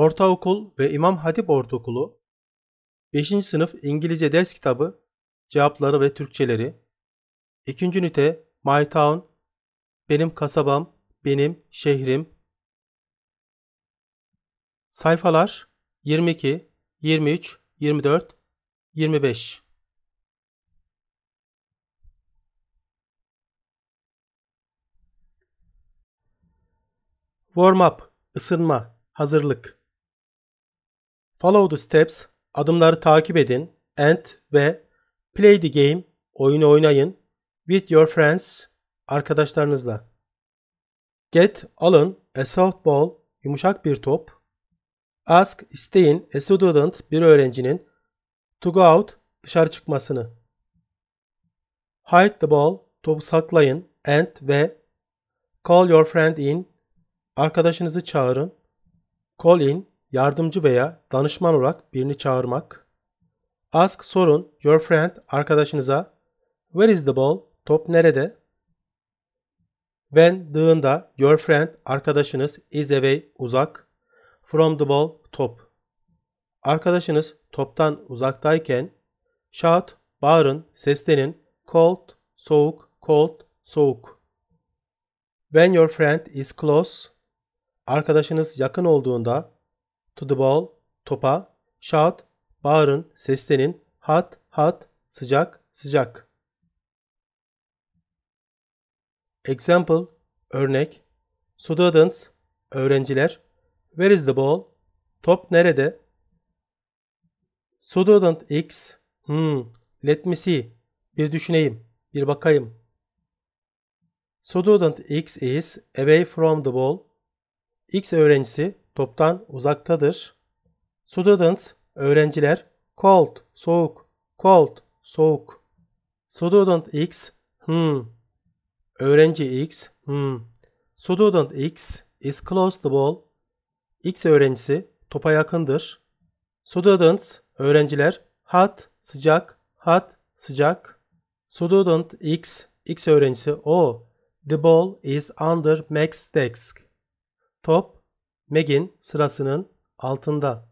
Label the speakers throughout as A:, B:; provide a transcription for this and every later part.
A: Ortaokul ve İmam Hatip Ortaokulu 5. sınıf İngilizce ders kitabı cevapları ve Türkçeleri 2. ünite My Town Benim kasabam, benim şehrim Sayfalar 22, 23, 24, 25 Warm up, ısınma, hazırlık. Follow the steps, adımları takip edin, and ve play the game, oyunu oynayın, with your friends, arkadaşlarınızla. Get, alın, a softball, yumuşak bir top. Ask, isteyin, a student, bir öğrencinin, to go out, dışarı çıkmasını. Hide the ball, topu saklayın, and ve call your friend in, arkadaşınızı çağırın, call in, yardımcı veya danışman olarak birini çağırmak. Ask sorun your friend arkadaşınıza Where is the ball? Top nerede? When dığında your friend arkadaşınız is away uzak from the ball top. Arkadaşınız toptan uzaktayken shout bağırın, seslenin cold soğuk cold soğuk. When your friend is close arkadaşınız yakın olduğunda to the ball, topa, shout, bağırın, seslenin, hot, hot, sıcak, sıcak. Example, örnek, students, öğrenciler, where is the ball, top nerede? Student X, hmm, let me see, bir düşüneyim, bir bakayım. Student X is away from the ball. X öğrencisi toptan uzaktadır. Students, öğrenciler. Cold, soğuk. Cold, soğuk. Student X, hmm. Öğrenci X, hmm. Student X is close the ball. X öğrencisi topa yakındır. Students, öğrenciler. Hot, sıcak. Hot, sıcak. Student X, X öğrencisi. O, the ball is under Max's desk. Top Meg'in sırasının altında.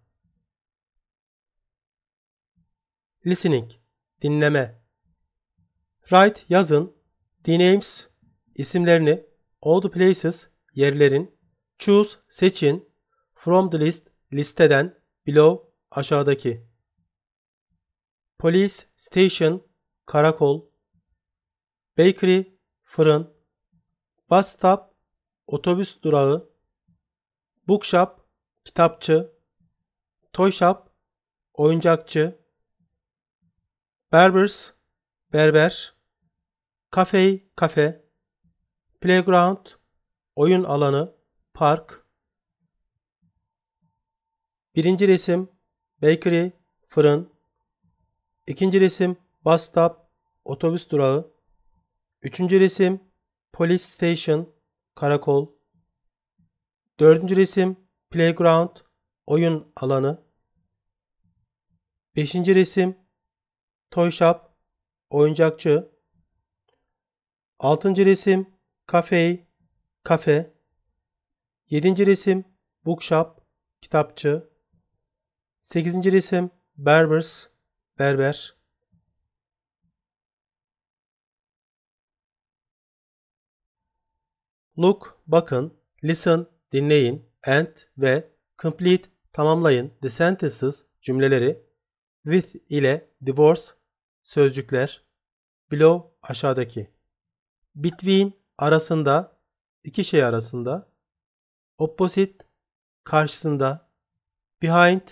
A: Listening, dinleme. Write, yazın. The names, isimlerini. All the places, yerlerin. Choose, seçin. From the list, listeden. Below, aşağıdaki. Police, station, karakol. Bakery, fırın. Bus stop, otobüs durağı. Bookshop kitapçı, toyshop, oyuncakçı, Barbers berber, Cafe kafe, Playground oyun alanı, park. Birinci resim bakery fırın. İkinci resim bus stop otobüs durağı. Üçüncü resim police station karakol. Dördüncü resim playground oyun alanı. Beşinci resim toy shop oyuncakçı. Altıncı resim kafey kafe. Yedinci resim bookshop kitapçı. Sekizinci resim berbers berber. Look, bakın. Listen, dinleyin, and ve complete tamamlayın the sentences cümleleri with ile divorce sözcükler below aşağıdaki between arasında iki şey arasında opposite karşısında behind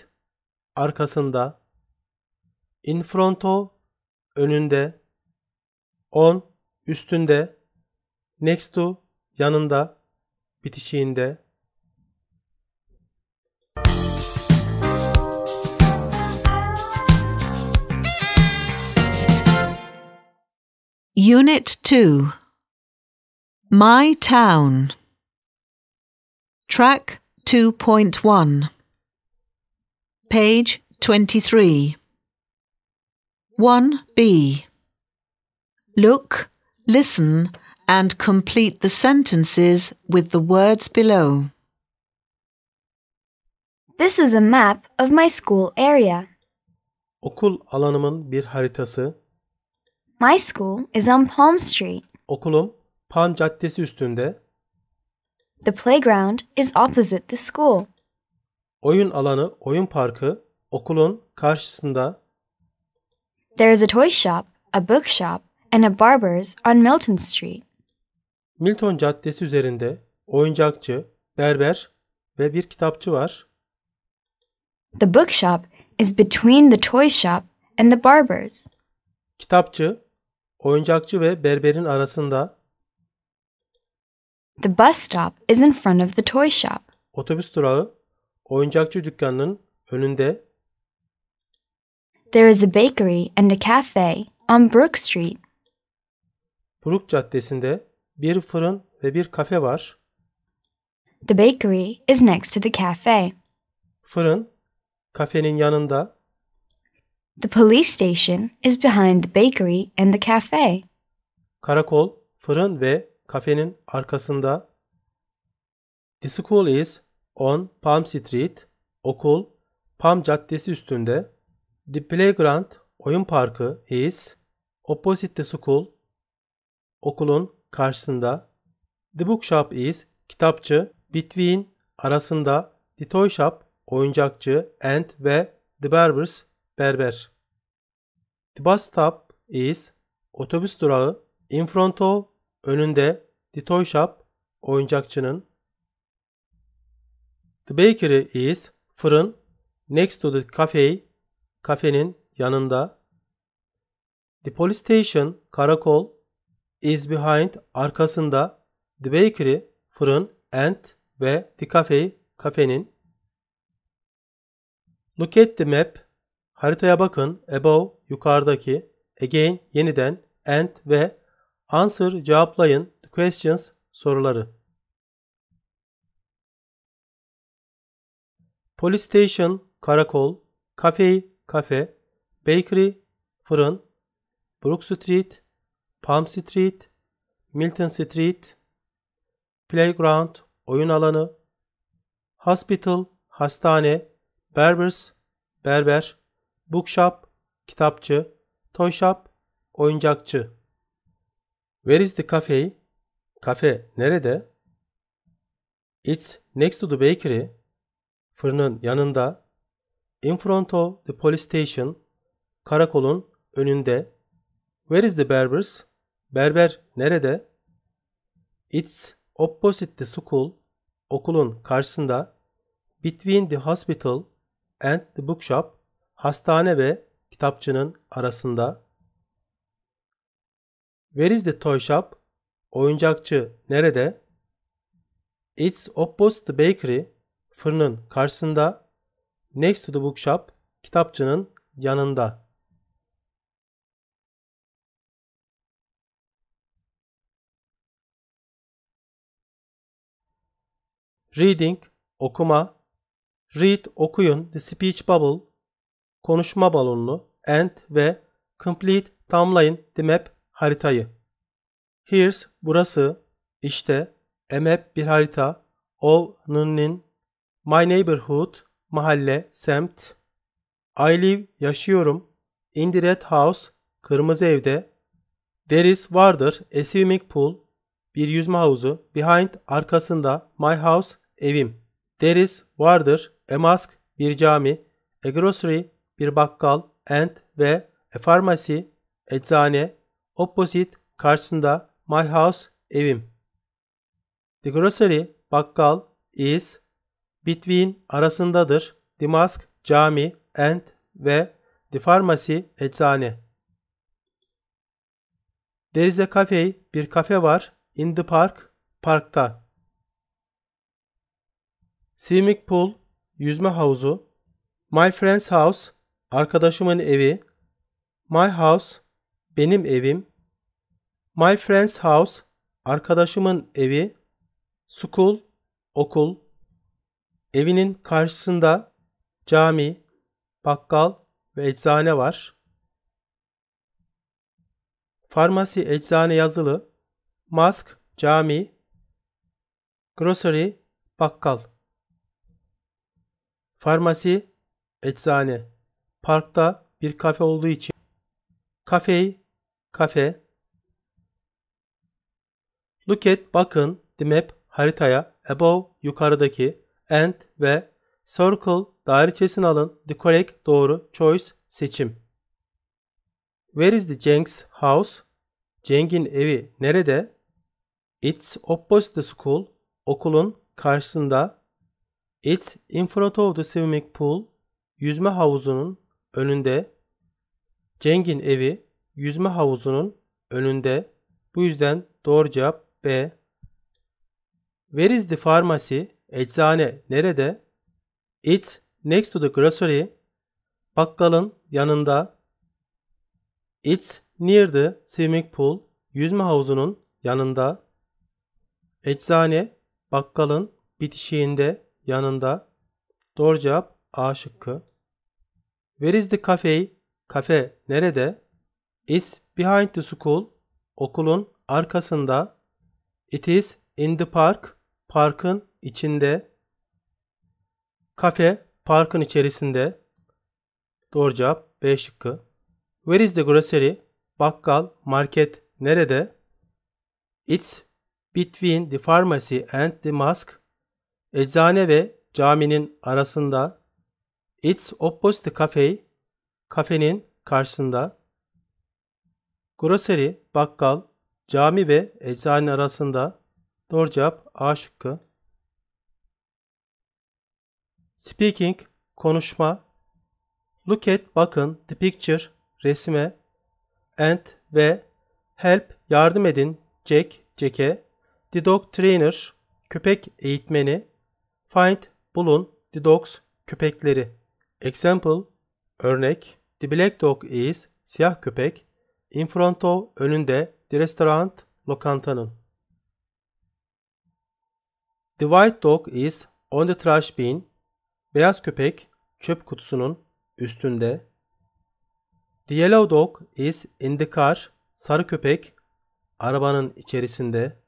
A: arkasında in front of önünde on üstünde next to yanında bitişiğinde Unit 2 My Town Track 2.1 Page 23 1b Look, listen and complete the sentences with the words below.
B: This is a map of my school area.
A: Okul alanımın bir haritası.
B: My school is on Palm Street.
A: Okulum Palm Caddesi üstünde.
B: The playground is opposite the school.
A: Oyun alanı, oyun parkı okulun karşısında.
B: There is a toy shop, a bookshop and a barber's on Milton Street.
A: Milton Caddesi üzerinde oyuncakçı, berber ve bir kitapçı var.
B: The bookshop is between the toy shop and the barber's.
A: Kitapçı Oyuncakçı ve berberin arasında
B: The bus stop is in front of the toy shop.
A: Otobüs durağı oyuncakçı dükkanının önünde
B: There is a bakery and a cafe on Brook Street.
A: Brook Caddesi'nde bir fırın ve bir kafe var.
B: The bakery is next to the cafe.
A: Fırın kafenin yanında
B: The police station is behind the bakery and the cafe.
A: Karakol, fırın ve kafenin arkasında. The school is on Palm Street. Okul Palm Caddesi üstünde. The playground, oyun parkı is opposite the school. Okulun karşısında. The bookshop is kitapçı. Between arasında. The toy shop oyuncakçı and ve the barbers Berber. The bus stop is otobüs durağı. In front of önünde. The toy shop oyuncakçının. The bakery is fırın. Next to the cafe kafenin yanında. The police station karakol is behind arkasında. The bakery fırın and ve the cafe kafenin. Look at the map Haritaya bakın. Above yukarıdaki, again yeniden, and ve answer cevaplayın, questions soruları. Police station karakol, cafe kafe, bakery fırın, Brook Street, Palm Street, Milton Street, playground oyun alanı, hospital hastane, berbers berber Bookshop, kitapçı. Toy shop, oyuncakçı. Where is the cafe? Kafe nerede? It's next to the bakery. Fırının yanında. In front of the police station. Karakolun önünde. Where is the barbers? Berber nerede? It's opposite the school. Okulun karşısında. Between the hospital and the bookshop hastane ve kitapçının arasında. Where is the toy shop? Oyuncakçı nerede? It's opposite the bakery. Fırının karşısında. Next to the bookshop. Kitapçının yanında. Reading, okuma. Read, okuyun. The speech bubble, konuşma balonunu, End ve complete tamlayın the map haritayı. Here's burası, işte, a map bir harita, of nunin, my neighborhood mahalle, semt, I live yaşıyorum, in the red house kırmızı evde, there is vardır a swimming pool bir yüzme havuzu, behind arkasında, my house evim, there is vardır a mosque bir cami, a grocery bir bakkal, and ve a e, pharmacy, eczane, opposite, karşısında my house, evim. The grocery, bakkal, is, between, arasındadır, the mosque, cami, and ve the pharmacy, eczane. There is a cafe, bir kafe var, in the park, parkta. Swimming pool, yüzme havuzu. My friend's house, arkadaşımın evi, my house, benim evim, my friend's house, arkadaşımın evi, school, okul, evinin karşısında cami, bakkal ve eczane var. Farmasi eczane yazılı, mask cami, grocery bakkal. Farmasi eczane parkta bir kafe olduğu için kafeyi kafe Look at bakın the map haritaya above yukarıdaki and ve circle daireçesini alın the correct doğru choice seçim. Where is the Jenks house? Ceng'in evi nerede? It's opposite the school. Okulun karşısında. It's in front of the swimming pool. Yüzme havuzunun önünde, Ceng'in evi yüzme havuzunun önünde. Bu yüzden doğru cevap B. Where is the pharmacy? Eczane nerede? It's next to the grocery. Bakkalın yanında. It's near the swimming pool. Yüzme havuzunun yanında. Eczane bakkalın bitişiğinde yanında. Doğru cevap A şıkkı. Where is the cafe? Kafe nerede? Is behind the school. Okulun arkasında. It is in the park. Parkın içinde. Kafe parkın içerisinde. Doğru cevap B şıkkı. Where is the grocery? Bakkal, market nerede? It's between the pharmacy and the mosque. Eczane ve caminin arasında. It's opposite cafe, kafenin karşısında. Grocery, bakkal, cami ve eczane arasında. Doğru cevap A şıkkı. Speaking, konuşma. Look at, bakın, the picture, resme. And ve help, yardım edin, Jack, Jack'e. The dog trainer, köpek eğitmeni. Find, bulun, the dogs, köpekleri. Example, örnek. The black dog is, siyah köpek. In front of, önünde. The restaurant, lokantanın. The white dog is on the trash bin. Beyaz köpek, çöp kutusunun üstünde. The yellow dog is in the car. Sarı köpek, arabanın içerisinde.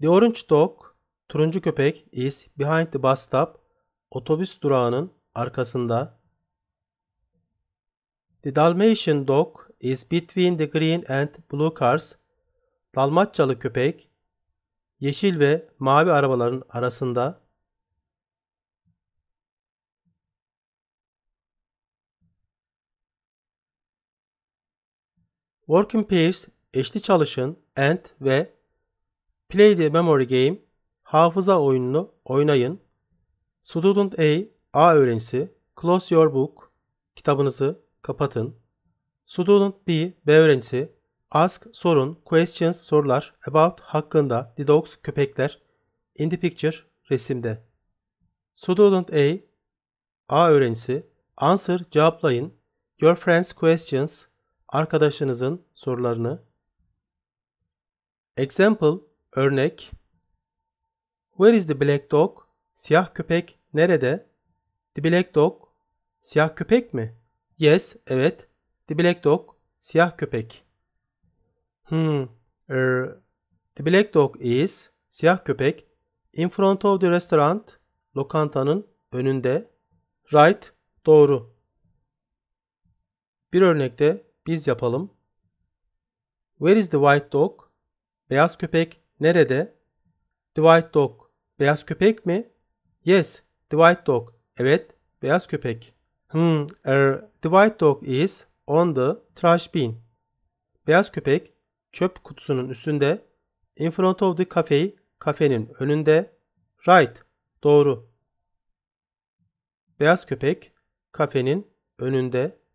A: The orange dog, turuncu köpek is behind the bus stop. Otobüs durağının arkasında The Dalmatian dog is between the green and blue cars. Dalmatçalı köpek yeşil ve mavi arabaların arasında Work in pairs, eşli çalışın, and ve play the memory game, hafıza oyununu oynayın. Student A, A öğrencisi, close your book, kitabınızı kapatın. Student B, B öğrencisi, ask, sorun, questions, sorular, about, hakkında, the dogs, köpekler, in the picture, resimde. Student A, A öğrencisi, answer, cevaplayın, your friends, questions, arkadaşınızın sorularını. Example, örnek, where is the black dog? Siyah köpek nerede? The black dog. Siyah köpek mi? Yes, evet. The black dog. Siyah köpek. Hmm, er, the black dog is, siyah köpek, in front of the restaurant, lokantanın önünde. Right, doğru. Bir örnekte biz yapalım. Where is the white dog? Beyaz köpek nerede? The white dog, beyaz köpek mi? Yes, the white dog. Evet, beyaz köpek. Hmm, er, the white dog is on the trash bin. Beyaz köpek çöp kutusunun üstünde. In front of the cafe, kafenin önünde. Right, doğru. Beyaz köpek kafenin önünde.